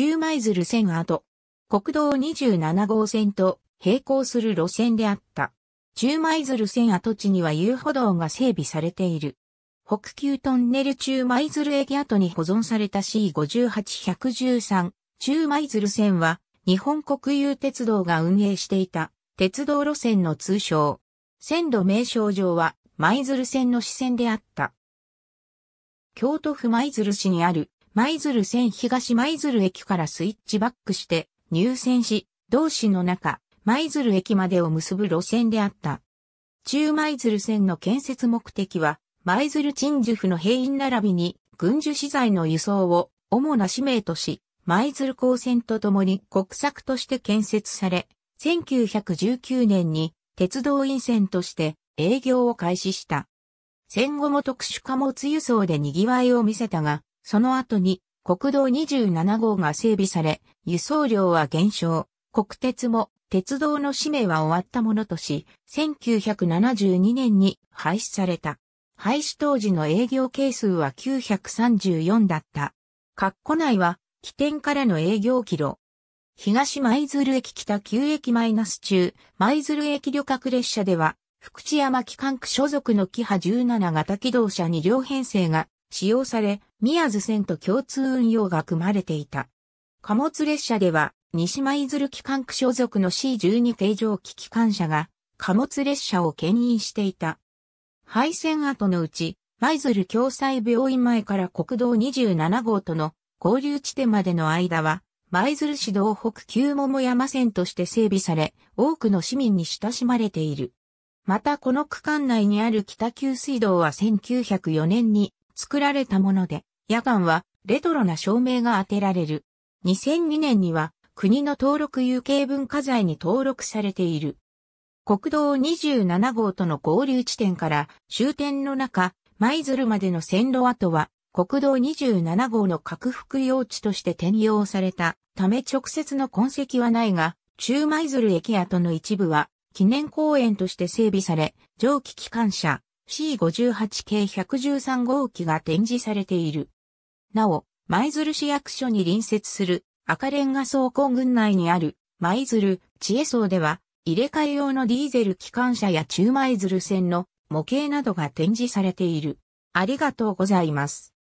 中舞鶴線跡。国道27号線と並行する路線であった。中舞鶴線跡地には遊歩道が整備されている。北急トンネル中舞鶴駅跡に保存された C58113 中舞鶴線は日本国有鉄道が運営していた鉄道路線の通称。線路名称上は舞鶴線の支線であった。京都府舞鶴市にある舞鶴線東舞鶴駅からスイッチバックして入線し、同市の中、舞鶴駅までを結ぶ路線であった。中舞鶴線の建設目的は、舞鶴鎮守府の兵員並びに軍需資材の輸送を主な使命とし、舞鶴港線とともに国策として建設され、1919年に鉄道院線として営業を開始した。戦後も特殊貨物輸送で賑わいを見せたが、その後に国道27号が整備され、輸送量は減少、国鉄も鉄道の使命は終わったものとし、1972年に廃止された。廃止当時の営業係数は934だった。括弧内は起点からの営業キロ。東舞鶴駅北旧駅マイナス中、舞鶴駅旅客列車では、福知山機関区所属のキハ17型機動車に両編成が使用され、宮津線と共通運用が組まれていた。貨物列車では、西舞鶴機関区所属の C12 形状機機関車が、貨物列車を牽引していた。廃線跡のうち、舞鶴共済病院前から国道27号との合流地点までの間は、舞鶴市道北旧桃山線として整備され、多くの市民に親しまれている。またこの区間内にある北九水道は1904年に作られたもので、夜間はレトロな照明が当てられる。2002年には国の登録有形文化財に登録されている。国道27号との合流地点から終点の中、舞鶴までの線路跡は国道27号の拡幅用地として転用されたため直接の痕跡はないが、中舞鶴駅跡の一部は記念公園として整備され、蒸気機関車 C58 系113号機が展示されている。なお、舞鶴市役所に隣接する赤レンガ倉庫群内にある舞鶴知恵層では入れ替え用のディーゼル機関車や中舞鶴線の模型などが展示されている。ありがとうございます。